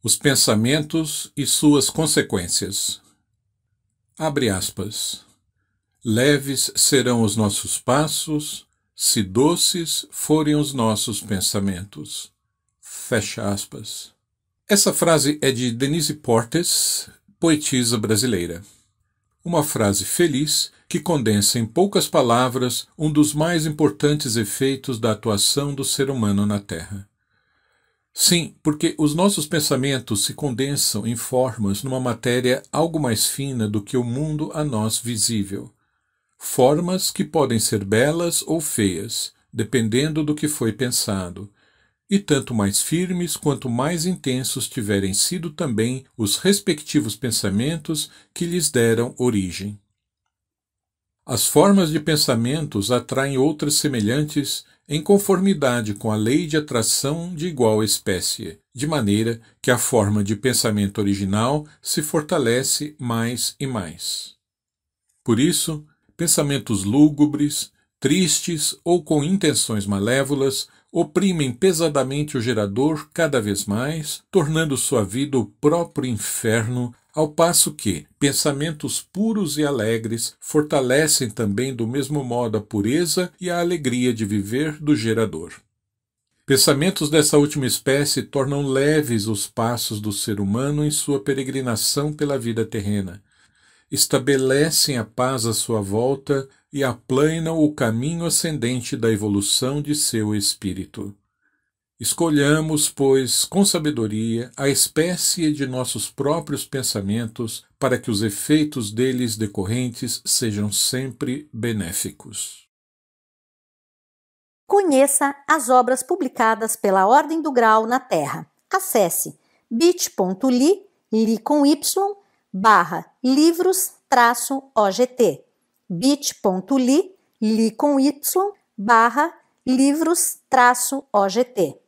Os pensamentos e suas consequências. Abre aspas. Leves serão os nossos passos, se doces forem os nossos pensamentos. Fecha aspas. Essa frase é de Denise Portes, poetisa brasileira. Uma frase feliz que condensa em poucas palavras um dos mais importantes efeitos da atuação do ser humano na Terra. Sim, porque os nossos pensamentos se condensam em formas numa matéria algo mais fina do que o mundo a nós visível. Formas que podem ser belas ou feias, dependendo do que foi pensado, e tanto mais firmes quanto mais intensos tiverem sido também os respectivos pensamentos que lhes deram origem. As formas de pensamentos atraem outras semelhantes em conformidade com a lei de atração de igual espécie, de maneira que a forma de pensamento original se fortalece mais e mais. Por isso, pensamentos lúgubres, tristes ou com intenções malévolas oprimem pesadamente o gerador cada vez mais, tornando sua vida o próprio inferno ao passo que pensamentos puros e alegres fortalecem também do mesmo modo a pureza e a alegria de viver do gerador. Pensamentos dessa última espécie tornam leves os passos do ser humano em sua peregrinação pela vida terrena. Estabelecem a paz à sua volta e aplanam o caminho ascendente da evolução de seu espírito. Escolhamos, pois, com sabedoria, a espécie de nossos próprios pensamentos, para que os efeitos deles decorrentes sejam sempre benéficos. Conheça as obras publicadas pela Ordem do Grau na Terra. Acesse bit.ly, li com y, barra livros traço OGT. bit.ly, li com y, barra livros traço OGT.